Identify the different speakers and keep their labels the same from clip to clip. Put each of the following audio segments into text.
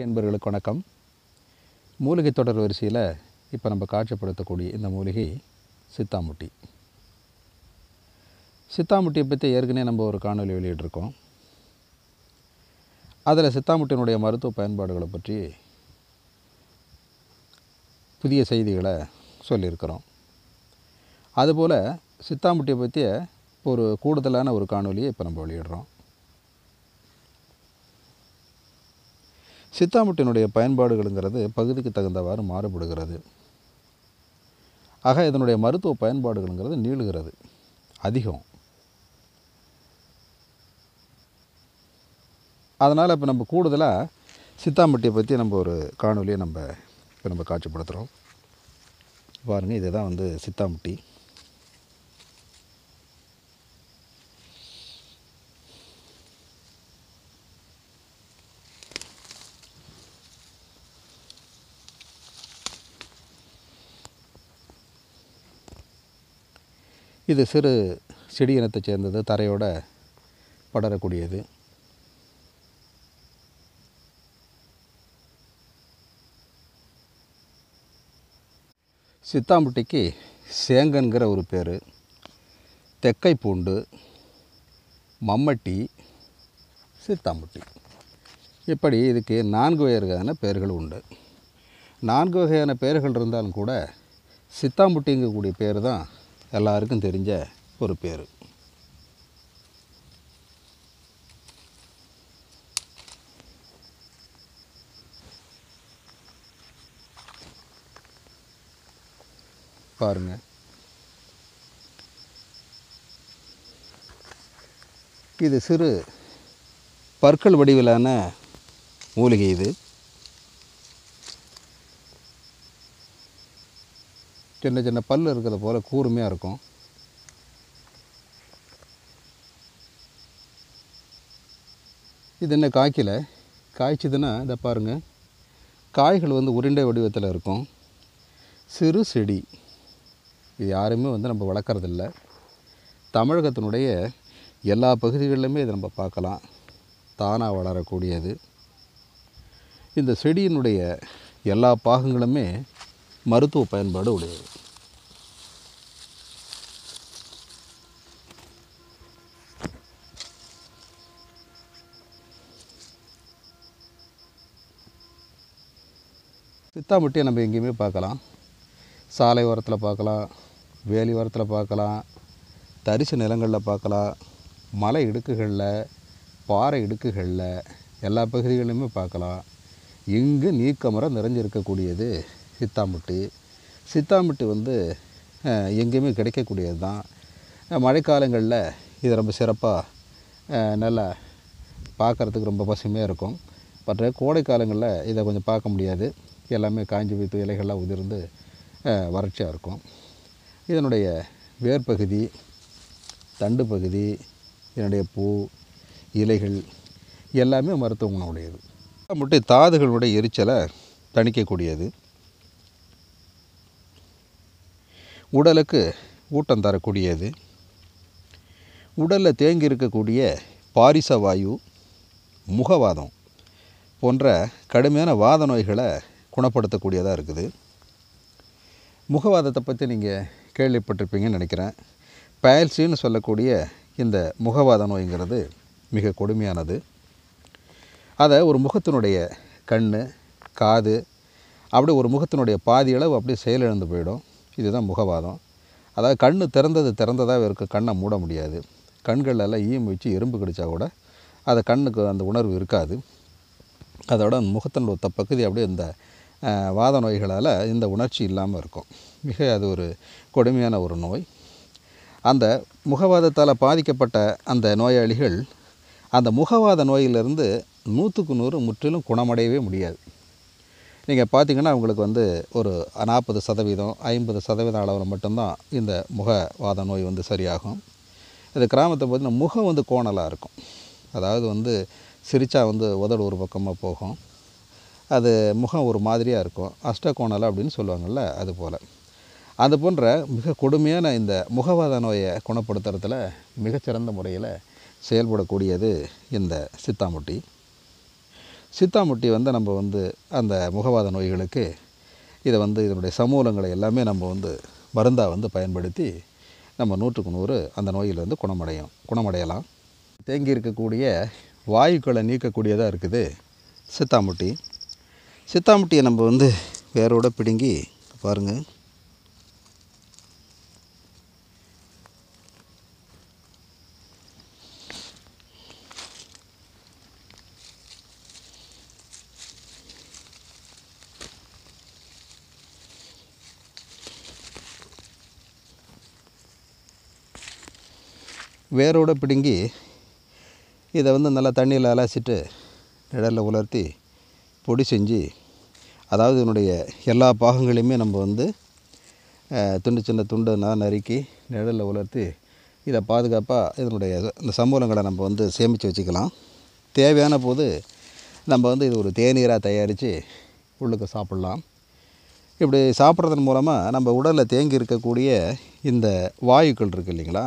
Speaker 1: என்பவர்களுக்கு வணக்கம் மூலிகை தொடர் வரிசையில் இப்போ நம்ம காட்சிப்படுத்தக்கூடிய இந்த மூலிகை சித்தாமுட்டி சித்தாமுட்டியை பற்றி ஏற்கனவே நம்ம ஒரு காணொலி வெளியிட்டிருக்கோம் அதில் சித்தாமுட்டியினுடைய மருத்துவ பயன்பாடுகளை பற்றி புதிய செய்திகளை சொல்லியிருக்கிறோம் அதுபோல் சித்தாமுட்டியை பற்றிய ஒரு கூடுதலான ஒரு காணொலியை இப்போ நம்ம வெளியிடுறோம் சித்தாமுட்டினுடைய பயன்பாடுகளுங்கிறது பகுதிக்கு தகுந்தவாறு மாறுபடுகிறது ஆக இதனுடைய மருத்துவ பயன்பாடுகளுங்கிறது நீளுகிறது அதிகம் அதனால் இப்போ நம்ம கூடுதலாக சித்தாம்பட்டியை பற்றி நம்ம ஒரு காணொலியை நம்ம இப்போ நம்ம காட்சிப்படுத்துகிறோம் பாருங்கள் இதுதான் வந்து சித்தாம்பட்டி இது சிறு செடி இனத்தை சேர்ந்தது தரையோட படரக்கூடியது சித்தாம்பட்டிக்கு சேங்கன்கிற ஒரு பேர் தெக்கை பூண்டு மம்மட்டி சித்தாம்பட்டி இப்படி இதுக்கு நான்கு வகையான பெயர்கள் உண்டு நான்கு வகையான பெயர்கள் இருந்தாலும் கூட சித்தாம்புட்டிங்கக்கூடிய பேர் தான் எல்லாருக்கும் தெரிஞ்ச ஒரு பேர் பாருங்கள் இது சிறு பற்கள் வடிவிலான மூலிகை இது சின்ன சின்ன பல் இருக்கிறது போல் கூர்மையாக இருக்கும் இது என்ன காய்க்கல காய்ச்சதுன்னா இதை பாருங்கள் காய்கள் வந்து உருண்டை வடிவத்தில் இருக்கும் சிறு செடி இது யாருமே வந்து நம்ம வளர்க்குறதில்ல தமிழகத்தினுடைய எல்லா பகுதிகளிலுமே இதை நம்ம பார்க்கலாம் தானாக வளரக்கூடியது இந்த செடியினுடைய எல்லா பாகங்களுமே மருத்துவ பயன்பாடு உடையது சித்தாமட்டியை நம்ம எங்கேயுமே பார்க்கலாம் சாலை ஓரத்தில் பார்க்கலாம் வேலி ஓரத்தில் பார்க்கலாம் தரிசு நிலங்களில் பார்க்கலாம் மலை இடுக்குகளில் பாறை இடுக்குகளில் எல்லா பகுதிகளிலுமே பார்க்கலாம் இங்கு நீக்கமரம் நிறைஞ்சிருக்கக்கூடியது சித்தாமுட்டி சித்தாமுட்டி வந்து எங்கேயுமே கிடைக்கக்கூடியது தான் மழைக்காலங்களில் இது ரொம்ப சிறப்பாக நல்லா பார்க்குறதுக்கு ரொம்ப பசுமையாக இருக்கும் பட் கோடை காலங்களில் இதை கொஞ்சம் பார்க்க முடியாது எல்லாமே காஞ்சி வைத்து இலைகள்லாம் உதிர்ந்து வறட்சியாக இருக்கும் இதனுடைய வேர் பகுதி தண்டு பகுதி இதனுடைய பூ இலைகள் எல்லாமே மருத்துவ உடையது மட்டும் தாதுகளுடைய எரிச்சலை தணிக்கக்கூடியது உடலுக்கு ஊட்டம் தரக்கூடியது உடலில் தேங்கி இருக்கக்கூடிய பாரிச வாயு முகவாதம் போன்ற கடுமையான வாத நோய்களை குணப்படுத்தக்கூடியதாக இருக்குது முகவாதத்தை பற்றி நீங்கள் கேள்விப்பட்டிருப்பீங்கன்னு நினைக்கிறேன் பயல்சின்னு சொல்லக்கூடிய இந்த முகவாத நோய்ங்கிறது மிக கொடுமையானது அதை ஒரு முகத்தினுடைய கண் காது அப்படி ஒரு முகத்தினுடைய பாதி அளவு அப்படியே செயலிழந்து போயிடும் இதுதான் முகவாதம் அதாவது கண் திறந்தது திறந்ததாக இருக்க கண்ணை மூட முடியாது எல்லாம் ஈயம் வச்சு எறும்பு கடிச்சா கூட அதை கண்ணுக்கு அந்த உணர்வு இருக்காது அதோட முகத்தின் ஒத்த பகுதி அப்படியே இந்த வாத நோய்களால் இந்த உணர்ச்சி இல்லாமல் இருக்கும் மிக அது ஒரு கொடுமையான ஒரு நோய் அந்த முகவாதத்தால் பாதிக்கப்பட்ட அந்த நோயாளிகள் அந்த முகவாத நோயிலிருந்து நூற்றுக்கு நூறு முற்றிலும் குணமடையவே முடியாது நீங்கள் பார்த்திங்கன்னா அவங்களுக்கு வந்து ஒரு நாற்பது சதவீதம் ஐம்பது சதவீதம் அளவில் மட்டும்தான் இந்த முகவாத நோய் வந்து சரியாகும் இந்த கிராமத்தை பார்த்திங்கன்னா முகம் வந்து கோணலாக இருக்கும் அதாவது வந்து சிரிச்சா வந்து உதடு ஒரு பக்கமாக போகும் அது முகம் ஒரு மாதிரியாக இருக்கும் அஷ்டகோணலை அப்படின்னு சொல்லுவாங்கள்ல அது போல் அது போன்ற மிக கொடுமையான இந்த முகவாத நோயை குணப்படுத்துறதுல மிகச்சிறந்த முறையில் செயல்படக்கூடியது இந்த சித்தாமுட்டி சித்தாமுட்டி வந்து நம்ம வந்து அந்த முகவாத நோய்களுக்கு இதை வந்து இதனுடைய சமூலங்களை எல்லாமே நம்ம வந்து மருந்தாக வந்து பயன்படுத்தி நம்ம நூற்றுக்கு நூறு அந்த நோயிலிருந்து குணமடையும் குணமடையலாம் தேங்கி இருக்கக்கூடிய வாயுக்களை நீக்கக்கூடியதாக இருக்குது சித்தாமுட்டி சித்தாமுட்டியை நம்ம வந்து வேரோடு பிடுங்கி பாருங்கள் வேரோடு பிடுங்கி இதை வந்து நல்லா தண்ணியில் அலசிட்டு நிழலில் உலர்த்தி பொடி செஞ்சு அதாவது இதனுடைய எல்லா பாகங்களையுமே நம்ம வந்து துண்டு சின்ன துண்டு நான் நறுக்கி நிழலில் உலர்த்தி இதை பாதுகாப்பாக இதனுடைய இந்த சம்பளங்களை நம்ம வந்து சேமித்து வச்சுக்கலாம் தேவையான போது நம்ம வந்து இது ஒரு தேநீராக தயாரித்து உள்ளுக்கு சாப்பிட்லாம் இப்படி சாப்பிட்றதன் மூலமாக நம்ம உடலில் தேங்கி இருக்கக்கூடிய இந்த வாயுக்கள் இருக்குது இல்லைங்களா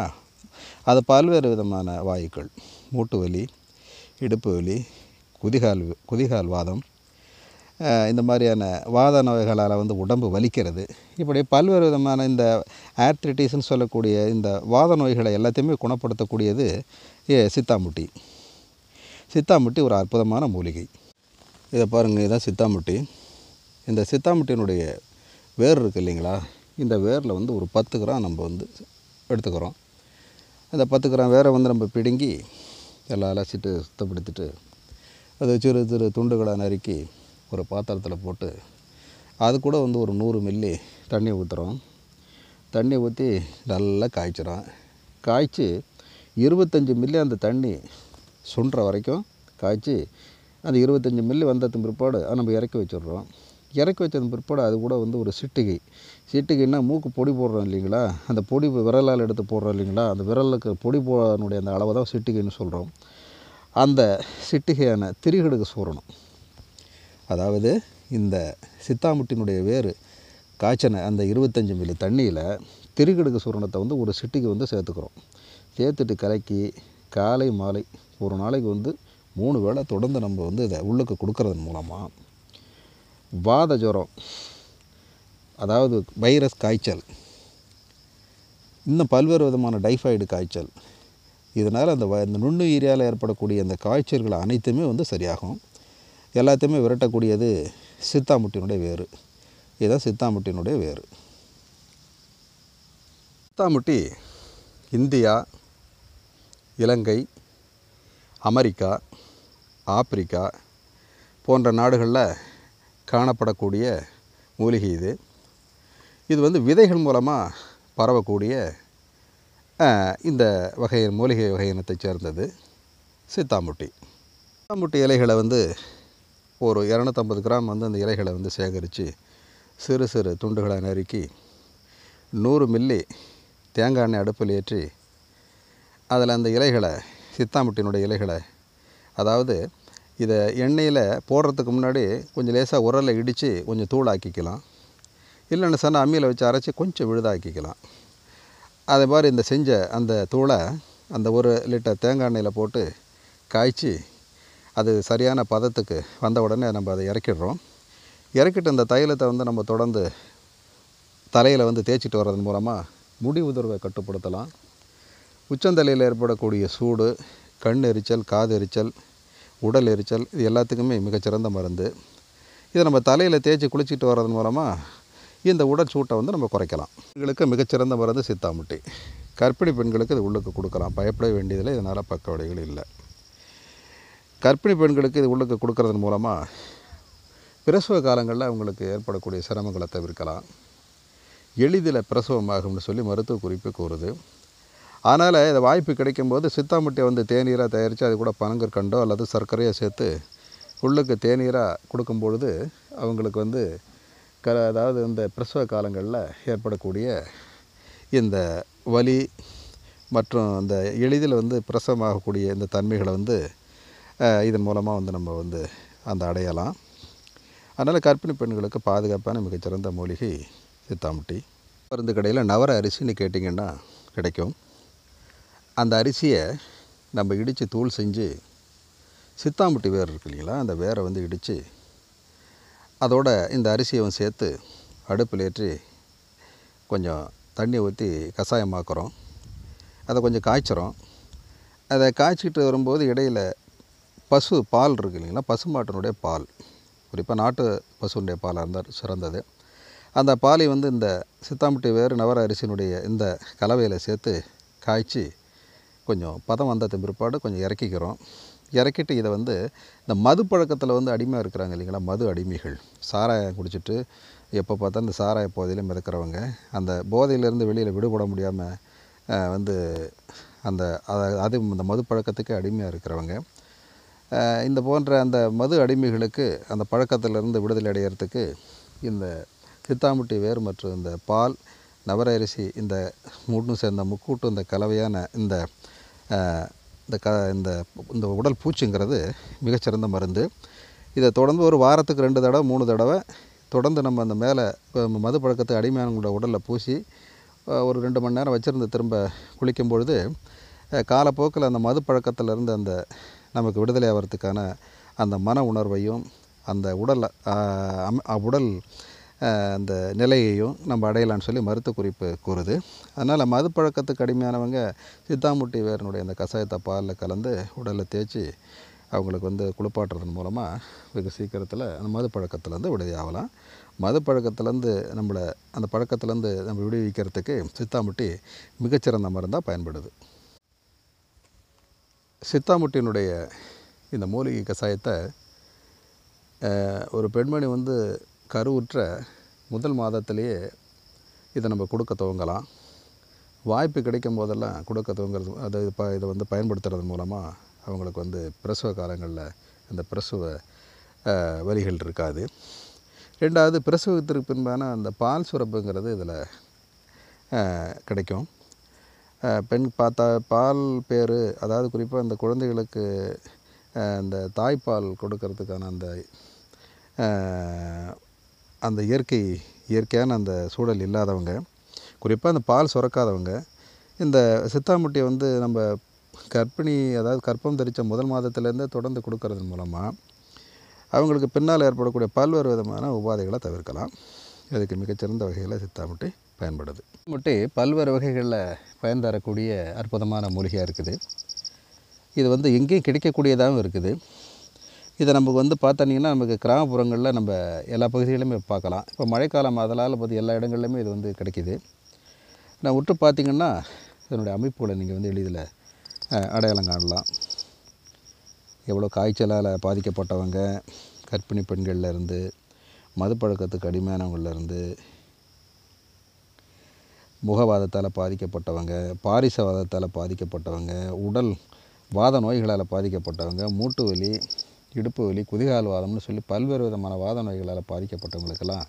Speaker 1: அது பல்வேறு விதமான வாயுக்கள் மூட்டு வலி இடுப்பு வலி குதிகால் குதிகால் வாதம் இந்த மாதிரியான வாத நோய்களால் வந்து உடம்பு வலிக்கிறது இப்படி பல்வேறு விதமான இந்த ஆர்த்ரிட்டிஸ்ன்னு சொல்லக்கூடிய இந்த வாத நோய்களை எல்லாத்தையுமே குணப்படுத்தக்கூடியது சித்தாமுட்டி சித்தாமுட்டி ஒரு அற்புதமான மூலிகை இதை பாருங்கள் இதுதான் சித்தாமுட்டி இந்த சித்தாமுட்டியினுடைய வேர் இருக்குது இல்லைங்களா இந்த வேரில் வந்து ஒரு பத்து கிராம் நம்ம வந்து எடுத்துக்கிறோம் அந்த பத்து கிராம் வேறு வந்து நம்ம பிடுங்கி எல்லாம் அலசிட்டு சுத்தப்படுத்திட்டு அதை சிறு சிறு துண்டுகளாக நறுக்கி ஒரு பாத்திரத்தில் போட்டு அது கூட வந்து ஒரு நூறு மில்லி தண்ணி ஊற்றுறோம் தண்ணி ஊற்றி நல்லா காய்ச்சிரும் காய்ச்சி இருபத்தஞ்சி மில்லி அந்த தண்ணி சுன்ற வரைக்கும் காய்ச்சி அந்த இருபத்தஞ்சி மில்லி வந்ததுக்கு பிற்பாடு அதை நம்ம இறக்கி வச்சிடுறோம் இறக்கி வைத்ததன் பிற்பாடு அது கூட வந்து ஒரு சிட்டிகை சிட்டிகைன்னா மூக்கு பொடி போடுறோம் இல்லைங்களா அந்த பொடி விரலால் எடுத்து போடுறோம் இல்லைங்களா அந்த விரலுக்கு பொடி போடனுடைய அந்த அளவை தான் சிட்டிகைன்னு சொல்கிறோம் அந்த சிட்டிகையான திரிகடுக்கு சூரணம் அதாவது இந்த சித்தாமுட்டினுடைய வேறு காய்ச்சனை அந்த இருபத்தஞ்சி மில்லி தண்ணியில் திருகடுக்கு சூரணத்தை வந்து ஒரு சிட்டிக்கு வந்து சேர்த்துக்கிறோம் சேர்த்துட்டு கலக்கி காலை மாலை ஒரு நாளைக்கு வந்து மூணு வேளை தொடர்ந்து நம்ம வந்து இதை உள்ளுக்கு கொடுக்கறதன் மூலமாக வாத ஜுரம் அதாவது வைரஸ் காய்ச்சல் இன்னும் பல்வேறு விதமான டைஃபாய்டு காய்ச்சல் இதனால் அந்த இந்த நுண்ணு ஏரியாவில் ஏற்படக்கூடிய அந்த காய்ச்சல்கள் அனைத்துமே வந்து சரியாகும் எல்லாத்தையுமே விரட்டக்கூடியது சித்தாமுட்டினுடைய வேறு இதுதான் சித்தாமுட்டினுடைய வேறு சித்தாமுட்டி இந்தியா இலங்கை அமெரிக்கா ஆப்பிரிக்கா போன்ற நாடுகளில் காணப்படக்கூடிய மூலிகை இது இது வந்து விதைகள் மூலமாக பரவக்கூடிய இந்த வகையின் மூலிகை வகையினத்தை சேர்ந்தது சித்தாம்புட்டி சித்தாம்புட்டி இலைகளை வந்து ஒரு இரநூத்தம்பது கிராம் வந்து அந்த இலைகளை வந்து சேகரித்து சிறு சிறு துண்டுகளை நறுக்கி நூறு மில்லி தேங்காய் எண்ணெய் அடுப்பில் ஏற்றி அதில் அந்த இலைகளை சித்தாமுட்டினுடைய இலைகளை அதாவது இதை எண்ணெயில் போடுறதுக்கு முன்னாடி கொஞ்சம் லேசாக உரலில் இடித்து கொஞ்சம் தூளாக்கிக்கலாம் இல்லைன்னு சொன்னால் அம்மியில் வச்சு அரைச்சி கொஞ்சம் விழுதாக்கிக்கலாம் அதே மாதிரி இந்த செஞ்ச அந்த தூளை அந்த ஒரு லிட்டர் தேங்காய் எண்ணெயில் போட்டு காய்ச்சி அது சரியான பதத்துக்கு வந்த உடனே நம்ம அதை இறக்கிடுறோம் இறக்கிட்டு அந்த தைலத்தை வந்து நம்ம தொடர்ந்து தலையில் வந்து தேய்ச்சிட்டு வர்றதன் மூலமாக முடி உதர்வை கட்டுப்படுத்தலாம் உச்சந்தலையில் ஏற்படக்கூடிய சூடு கண் எரிச்சல் காது எரிச்சல் உடல் எரிச்சல் இது எல்லாத்துக்குமே மிகச்சிறந்த மருந்து இதை நம்ம தலையில் தேய்ச்சி குளிச்சுட்டு வர்றது மூலமாக இந்த உடல் சூட்டை வந்து நம்ம குறைக்கலாம் பெண்களுக்கு மிகச்சிறந்த மருந்து சித்தாமுட்டி கர்ப்பிணி பெண்களுக்கு இது உள்ளுக்கு கொடுக்கலாம் பயப்பட வேண்டியதில்லை இதனால் பக்க விடைகள் இல்லை கர்ப்பிணி பெண்களுக்கு இது உள்ளுக்கு கொடுக்கறதன் மூலமாக பிரசவ காலங்களில் அவங்களுக்கு ஏற்படக்கூடிய சிரமங்களை தவிர்க்கலாம் எளிதில் பிரசவமாகும்னு சொல்லி மருத்துவ குறிப்பு கூறுது அதனால் இந்த வாய்ப்பு கிடைக்கும்போது சித்தாமட்டியை வந்து தேநீராக தயாரித்து அது கூட பனங்கற்கண்டோ அல்லது சர்க்கரையோ சேர்த்து உள்ளுக்கு தேநீராக கொடுக்கும் பொழுது அவங்களுக்கு வந்து க அதாவது இந்த பிரசவ காலங்களில் ஏற்படக்கூடிய இந்த வலி மற்றும் அந்த எளிதில் வந்து பிரசவமாகக்கூடிய இந்த தன்மைகளை வந்து இதன் மூலமாக வந்து நம்ம வந்து அந்த அடையலாம் அதனால் கர்ப்பிணி பெண்களுக்கு பாதுகாப்பான மிகச்சிறந்த மூலிகை சித்தாமட்டி மருந்து கடையில் நவர அரிசின்னு கேட்டிங்கன்னா கிடைக்கும் அந்த அரிசியை நம்ம இடித்து தூள் செஞ்சு சித்தாம்பட்டி வேர் இருக்கு இல்லைங்களா அந்த வேரை வந்து இடித்து அதோட இந்த அரிசியை சேர்த்து அடுப்பில் ஏற்றி கொஞ்சம் தண்ணி ஊற்றி கஷாயமாக்குறோம் அதை கொஞ்சம் காய்ச்சிரும் அதை காய்ச்சிக்கிட்டு வரும்போது இடையில் பசு பால் இருக்குது இல்லைங்களா பசுமாட்டினுடைய பால் குறிப்பாக நாட்டு பசுனுடைய பாலாக இருந்தால் சிறந்தது அந்த பாலை வந்து இந்த சித்தாம்பட்டி வேறு நவர அரிசியினுடைய இந்த கலவையில் சேர்த்து காய்ச்சி கொஞ்சம் பதம் வந்த பிற்பாடு கொஞ்சம் இறக்கிக்கிறோம் இறக்கிட்டு இதை வந்து இந்த மது பழக்கத்தில் வந்து அடிமையாக இருக்கிறாங்க இல்லைங்களா மது அடிமைகள் சாராயம் குடிச்சிட்டு எப்போ பார்த்தா இந்த சாராய போதையில் மிதக்கிறவங்க அந்த போதையிலேருந்து வெளியில் விடுபட முடியாமல் வந்து அந்த அது இந்த மது பழக்கத்துக்கு அடிமையாக இருக்கிறவங்க இந்த போன்ற அந்த மது அடிமைகளுக்கு அந்த பழக்கத்திலிருந்து விடுதலை அடையிறதுக்கு இந்த சித்தாம்பட்டி வேர் மற்றும் இந்த பால் நவர அரிசி இந்த மூட்டும் சேர்ந்த முக்கூட்டும் இந்த கலவையான இந்த இந்த க இந்த இந்த உடல் பூச்சிங்கிறது மிகச்சிறந்த மருந்து இதை தொடர்ந்து ஒரு வாரத்துக்கு ரெண்டு தடவை மூணு தடவை தொடர்ந்து நம்ம அந்த மேலே மது பழக்கத்துக்கு அடிமையானவங்களோட உடலில் பூசி ஒரு ரெண்டு மணி நேரம் வச்சுருந்து திரும்ப குளிக்கும் பொழுது காலப்போக்கில் அந்த மது பழக்கத்திலேருந்து அந்த நமக்கு விடுதலை ஆகிறதுக்கான அந்த மன உணர்வையும் அந்த உடல் உடல் அந்த நிலையையும் நம்ம அடையலாம்னு சொல்லி மருத்துவ குறிப்பு கூறுது அதனால் மது பழக்கத்துக்கு சித்தாமுட்டி வேரனுடைய அந்த கஷாயத்தை பாலில் கலந்து உடலில் தேய்ச்சி அவங்களுக்கு வந்து குளிப்பாட்டுறதன் மூலமாக வெகு சீக்கிரத்தில் அந்த மது பழக்கத்துலேருந்து விடுதியாகலாம் மது பழக்கத்துலேருந்து நம்மளை அந்த பழக்கத்துலேருந்து நம்ம விடுவிக்கிறதுக்கு சித்தாமுட்டி மிகச்சிறந்த மருந்தாக பயன்படுது சித்தாமுட்டியினுடைய இந்த மூலிகை கஷாயத்தை ஒரு பெண்மணி வந்து கருவுற்ற முதல் மாதத்திலேயே இதை நம்ம கொடுக்க துவங்கலாம் வாய்ப்பு கிடைக்கும் போதெல்லாம் கொடுக்க துவங்குறது அதை இப்போ இதை வந்து பயன்படுத்துறது மூலமாக அவங்களுக்கு வந்து பிரசவ காலங்களில் அந்த பிரசவ வரிகள் இருக்காது ரெண்டாவது பிரசவத்திற்கு பின்பான அந்த பால் சுரப்புங்கிறது இதில் கிடைக்கும் பெண் பார்த்தா பால் பேர் அதாவது குறிப்பாக இந்த குழந்தைகளுக்கு அந்த தாய்ப்பால் கொடுக்கறதுக்கான அந்த அந்த இயற்கை இயற்கையான அந்த சூழல் இல்லாதவங்க குறிப்பாக அந்த பால் சுரக்காதவங்க இந்த சித்தாமுட்டியை வந்து நம்ம கர்ப்பிணி அதாவது கற்பம் தரித்த முதல் மாதத்துலேருந்தே தொடர்ந்து கொடுக்கறதன் மூலமாக அவங்களுக்கு பின்னால் ஏற்படக்கூடிய பல்வேறு விதமான உபாதைகளை தவிர்க்கலாம் அதுக்கு மிகச்சிறந்த வகையில் சித்தாமுட்டி பயன்படுது முட்டை பல்வேறு வகைகளில் பயன் தரக்கூடிய அற்புதமான மூலிகையாக இருக்குது இது வந்து எங்கேயும் கிடைக்கக்கூடியதாகவும் இருக்குது இதை நமக்கு வந்து பார்த்தீங்கன்னா நமக்கு கிராமப்புறங்களில் நம்ம எல்லா பகுதிகளிலுமே பார்க்கலாம் இப்போ மழைக்காலம் அதனால் பார்த்து எல்லா இடங்கள்லையுமே இது வந்து கிடைக்கிது நான் விட்டு பார்த்திங்கன்னா இதனுடைய அமைப்புகளை நீங்கள் வந்து எளிதில் அடையாளம் காணலாம் எவ்வளோ காய்ச்சலால் பாதிக்கப்பட்டவங்க கர்ப்பிணி பெண்கள்லேருந்து மதுப்பழக்கத்துக்கு அடிமையானவங்கள்லேருந்து முகவாதத்தால் பாதிக்கப்பட்டவங்க பாரிசவாதத்தால் பாதிக்கப்பட்டவங்க உடல் வாத நோய்களால் பாதிக்கப்பட்டவங்க மூட்டு வலி இடுப்பு வலி குதிகால் வாதம்னு சொல்லி பல்வேறு விதமான வாத நோய்களால் பாதிக்கப்பட்டவங்களுக்கெல்லாம்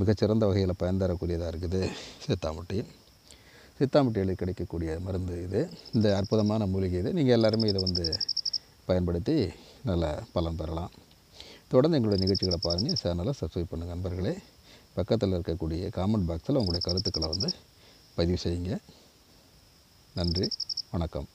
Speaker 1: மிகச்சிறந்த வகையில் பயன் தரக்கூடியதாக இருக்குது சித்தாமுட்டி சித்தாமட்டியில் கிடைக்கக்கூடிய மருந்து இது இந்த அற்புதமான மூலிகை இது நீங்கள் எல்லாருமே இதை வந்து பயன்படுத்தி நல்ல பலன் பெறலாம் தொடர்ந்து எங்களுடைய நிகழ்ச்சிகளை பாருங்கள் சேனலை சப்ஸ்கிரைப் பண்ணுங்கள் நண்பர்களே பக்கத்தில் இருக்கக்கூடிய காமெண்ட் பாக்ஸில் உங்களுடைய கருத்துக்களை வந்து பதிவு செய்யுங்க நன்றி வணக்கம்